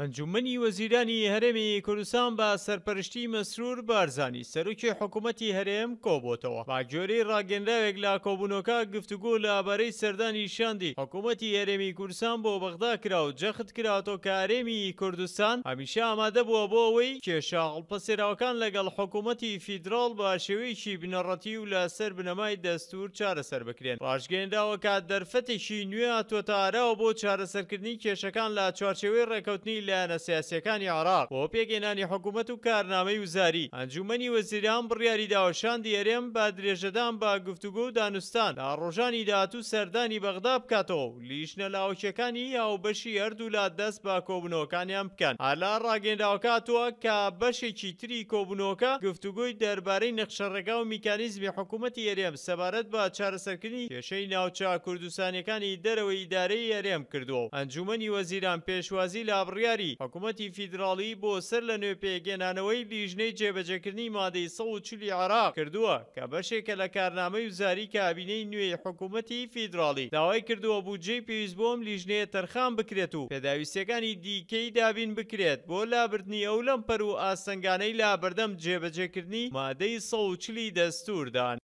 ئەنجومنی وەزیرانی هەرێمی کوردستان بە سەرپەرشتی مەسرور بارزانانی سەرروکی حکوومەتتی هەرێم کۆبتەوە باگوێری ڕاگەندراوێک لە کۆبوونەکە گفتوگو لە بەرەی سەردانی شاندی حکوومەتتی هەرێمی کوردستان بۆ بەغدا کرا و جەخت کراتۆ کارێمی کوردستان هەمیشە ئامادە بووە بۆ ئەوەی کێشاغڵ پەسێراوەکان لەگەڵ حکوومەتتی فیدرال بە شێوەیەکی بنەڕەتی و لە سەر بنەمای دەستور چارەسەر بکرێن ڕژگەنداوە کات دەرفەتێکی نوێ تۆتاراوە بۆ چارەسەرکردنی کێشەکان لە چارچێوەی ڕێکەوتنی لە لایەنە سیاسەکانی عراق بۆ پێگەێنانی حکوومەت و کارنامەی وزاری ئەنجومنی وەزیران بڕیاری داوەشاندی ئەرێم با درێژەدان با گفتوگۆ و دانوستان تا ڕۆژانی داهاتوو سەردانی بەغدا بکاتەوە لیشنە لاوچەکانی یاوبەشی هەردوو لا دەست با کۆبنەوەکانیان بکەن ئالا ڕاگەنداوەکاتوە کە بەشێکی تری کۆبنەوەکە گفتوگۆی دەربارەی نەخشەڕێگا و میکانیزمی حکوومەتی ئەرێم سەبارەت با چارەسەرکردنی کێشەی ناوچە کوردستانەکانی دەرەوەی دارەی ئەرێم کردو ئەنجومنی وەزیران پێشوازی لابڕیاری بڕیاری حکوومەتی فیدراالی بۆ سەر لە نوێپێگەێنانەوەی لیژنەی جێبەجەکردنی مادەی سە و چولی عراق کردووە کە بەشێکە لە کارنامەی وزاری کابینەی نوێی حکوومەتی فیدراالی داوای کردووە بودجێ پێویستبووم لیژنەیە تەرخان بکرێت و پێداویستەکانی دیکەی دابین بکرێت بۆ لابردنی ئەو لەم پەر و ئاسەنگانەی لابەردەم جێبەجێکردنی مادەی سە و چلی دەستوردان.